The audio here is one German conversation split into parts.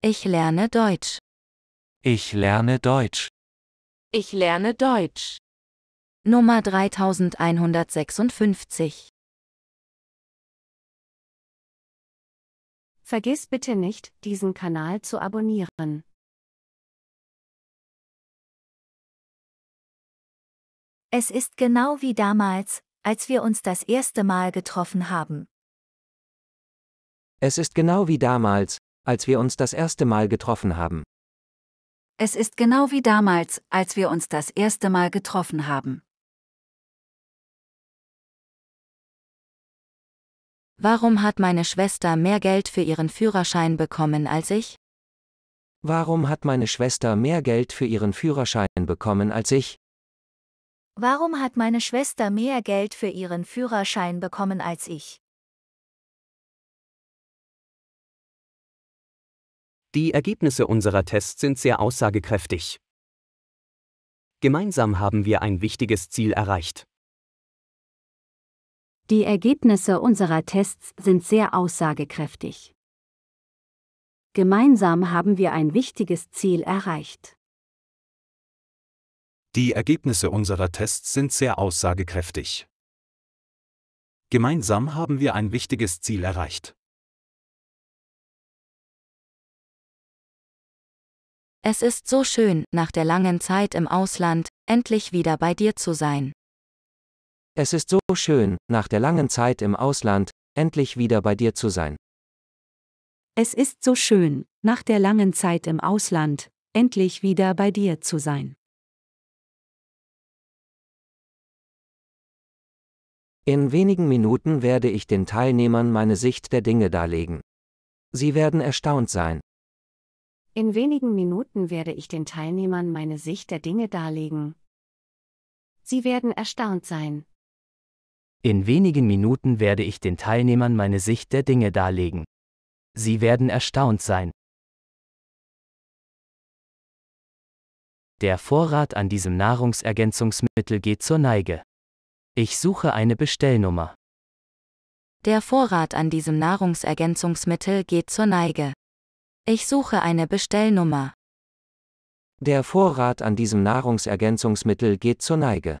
Ich lerne Deutsch. Ich lerne Deutsch. Ich lerne Deutsch. Nummer 3156. Vergiss bitte nicht, diesen Kanal zu abonnieren. Es ist genau wie damals, als wir uns das erste Mal getroffen haben. Es ist genau wie damals, als wir uns das erste Mal getroffen haben. Es ist genau wie damals, als wir uns das erste Mal getroffen haben. Warum hat meine Schwester mehr Geld für ihren Führerschein bekommen als ich? Warum hat meine Schwester mehr Geld für ihren Führerschein bekommen als ich? Warum hat meine Schwester mehr Geld für ihren Führerschein bekommen als ich? Die Ergebnisse unserer Tests sind sehr aussagekräftig. Gemeinsam haben wir ein wichtiges Ziel erreicht. Die Ergebnisse unserer Tests sind sehr aussagekräftig. Gemeinsam haben wir ein wichtiges Ziel erreicht. Die Ergebnisse unserer Tests sind sehr aussagekräftig. Gemeinsam haben wir ein wichtiges Ziel erreicht. Es ist so schön, nach der langen Zeit im Ausland, endlich wieder bei dir zu sein. Es ist so schön, nach der langen Zeit im Ausland, endlich wieder bei dir zu sein. Es ist so schön, nach der langen Zeit im Ausland, endlich wieder bei dir zu sein. In wenigen Minuten werde ich den Teilnehmern meine Sicht der Dinge darlegen. Sie werden erstaunt sein. In wenigen Minuten werde ich den Teilnehmern meine Sicht der Dinge darlegen. Sie werden erstaunt sein. In wenigen Minuten werde ich den Teilnehmern meine Sicht der Dinge darlegen. Sie werden erstaunt sein. Der Vorrat an diesem Nahrungsergänzungsmittel geht zur Neige. Ich suche eine Bestellnummer. Der Vorrat an diesem Nahrungsergänzungsmittel geht zur Neige. Ich suche eine Bestellnummer. Der Vorrat an diesem Nahrungsergänzungsmittel geht zur Neige.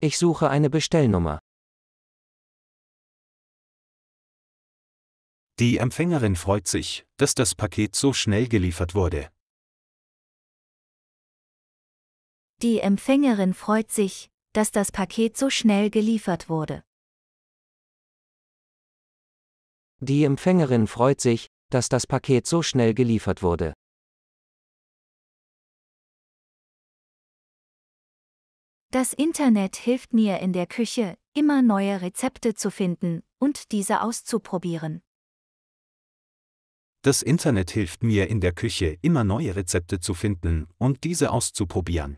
Ich suche eine Bestellnummer. Die Empfängerin freut sich, dass das Paket so schnell geliefert wurde. Die Empfängerin freut sich, dass das Paket so schnell geliefert wurde. Die Empfängerin freut sich, dass das Paket so schnell geliefert wurde. Das Internet hilft mir in der Küche, immer neue Rezepte zu finden und diese auszuprobieren. Das Internet hilft mir in der Küche, immer neue Rezepte zu finden und diese auszuprobieren.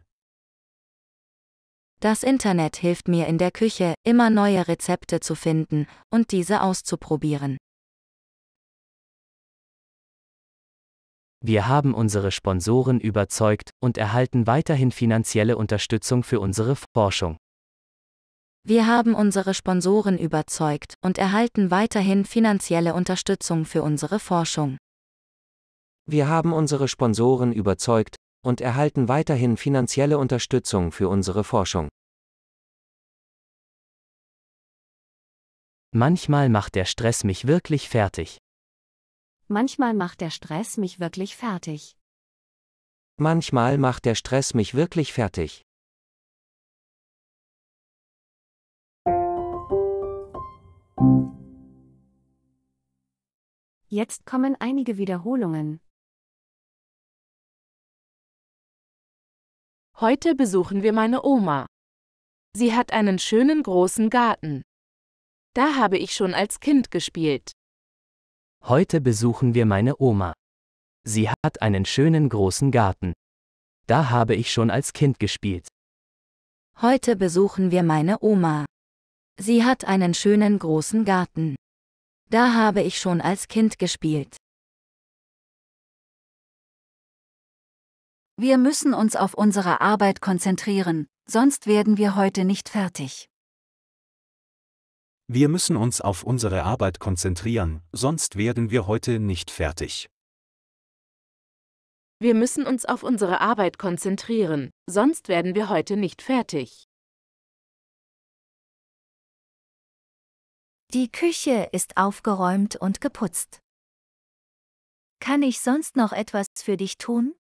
Das Internet hilft mir in der Küche, immer neue Rezepte zu finden und diese auszuprobieren. Wir haben unsere Sponsoren überzeugt und erhalten weiterhin finanzielle Unterstützung für unsere Forschung. Wir haben unsere Sponsoren überzeugt und erhalten weiterhin finanzielle Unterstützung für unsere Forschung. Wir haben unsere Sponsoren überzeugt und erhalten weiterhin finanzielle Unterstützung für unsere Forschung. Manchmal macht der Stress mich wirklich fertig. Manchmal macht der Stress mich wirklich fertig. Manchmal macht der Stress mich wirklich fertig. Jetzt kommen einige Wiederholungen. Heute besuchen wir meine Oma. Sie hat einen schönen großen Garten. Da habe ich schon als Kind gespielt. Heute besuchen wir meine Oma. Sie hat einen schönen großen Garten. Da habe ich schon als Kind gespielt. Heute besuchen wir meine Oma. Sie hat einen schönen großen Garten. Da habe ich schon als Kind gespielt. Wir müssen uns auf unsere Arbeit konzentrieren, sonst werden wir heute nicht fertig. Wir müssen uns auf unsere Arbeit konzentrieren, sonst werden wir heute nicht fertig. Wir müssen uns auf unsere Arbeit konzentrieren, sonst werden wir heute nicht fertig. Die Küche ist aufgeräumt und geputzt. Kann ich sonst noch etwas für dich tun?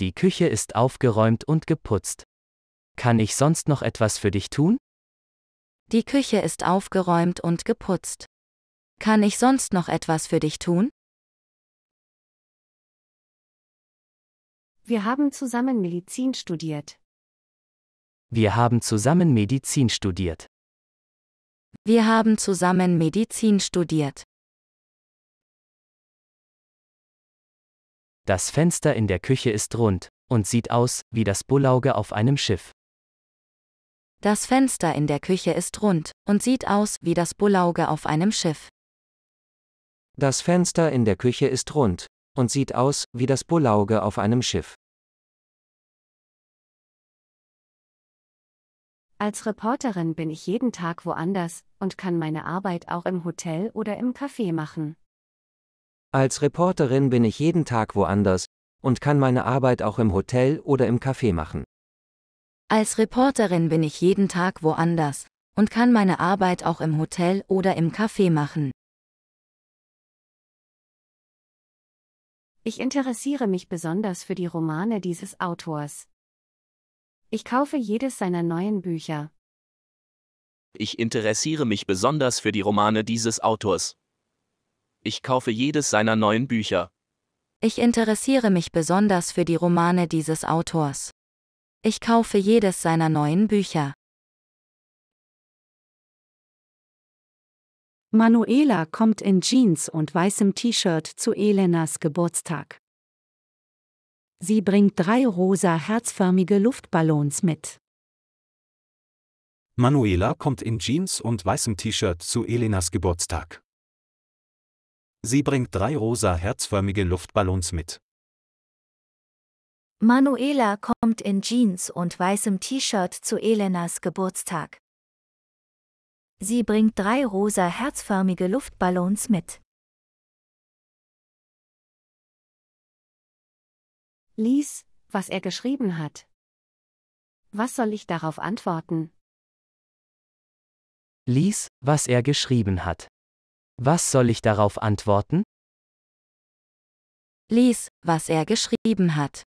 Die Küche ist aufgeräumt und geputzt. Kann ich sonst noch etwas für dich tun? Die Küche ist aufgeräumt und geputzt. Kann ich sonst noch etwas für dich tun? Wir haben zusammen Medizin studiert. Wir haben zusammen Medizin studiert. Wir haben zusammen Medizin studiert. Das Fenster in der Küche ist rund und sieht aus wie das Bullauge auf einem Schiff. Das Fenster in der Küche ist rund und sieht aus wie das Bullauge auf einem Schiff. Das Fenster in der Küche ist rund und sieht aus wie das Bullauge auf einem Schiff. Als Reporterin bin ich jeden Tag woanders und kann meine Arbeit auch im Hotel oder im Café machen. Als Reporterin bin ich jeden Tag woanders und kann meine Arbeit auch im Hotel oder im Café machen. Als Reporterin bin ich jeden Tag woanders und kann meine Arbeit auch im Hotel oder im Café machen. Ich interessiere mich besonders für die Romane dieses Autors. Ich kaufe jedes seiner neuen Bücher. Ich interessiere mich besonders für die Romane dieses Autors. Ich kaufe jedes seiner neuen Bücher. Ich interessiere mich besonders für die Romane dieses Autors. Ich kaufe jedes seiner neuen Bücher. Manuela kommt in Jeans und weißem T-Shirt zu Elenas Geburtstag. Sie bringt drei rosa herzförmige Luftballons mit. Manuela kommt in Jeans und weißem T-Shirt zu Elenas Geburtstag. Sie bringt drei rosa herzförmige Luftballons mit. Manuela kommt in Jeans und weißem T-Shirt zu Elenas Geburtstag. Sie bringt drei rosa herzförmige Luftballons mit. Lies, was er geschrieben hat. Was soll ich darauf antworten? Lies, was er geschrieben hat. Was soll ich darauf antworten? Lies, was er geschrieben hat.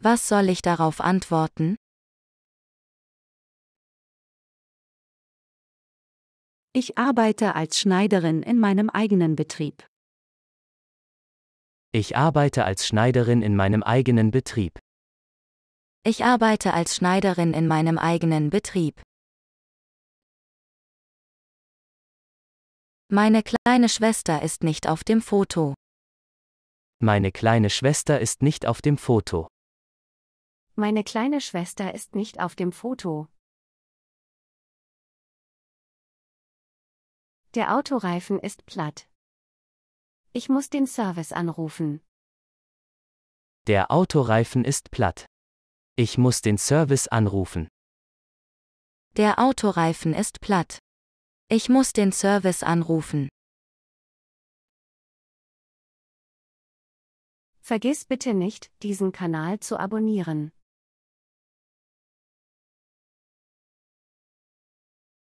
Was soll ich darauf antworten? Ich arbeite als Schneiderin in meinem eigenen Betrieb. Ich arbeite als Schneiderin in meinem eigenen Betrieb. Ich arbeite als Schneiderin in meinem eigenen Betrieb. Meine kleine Schwester ist nicht auf dem Foto. Meine kleine Schwester ist nicht auf dem Foto. Meine kleine Schwester ist nicht auf dem Foto. Der Autoreifen ist platt. Ich muss den Service anrufen. Der Autoreifen ist platt. Ich muss den Service anrufen. Der Autoreifen ist platt. Ich muss den Service anrufen. Vergiss bitte nicht, diesen Kanal zu abonnieren.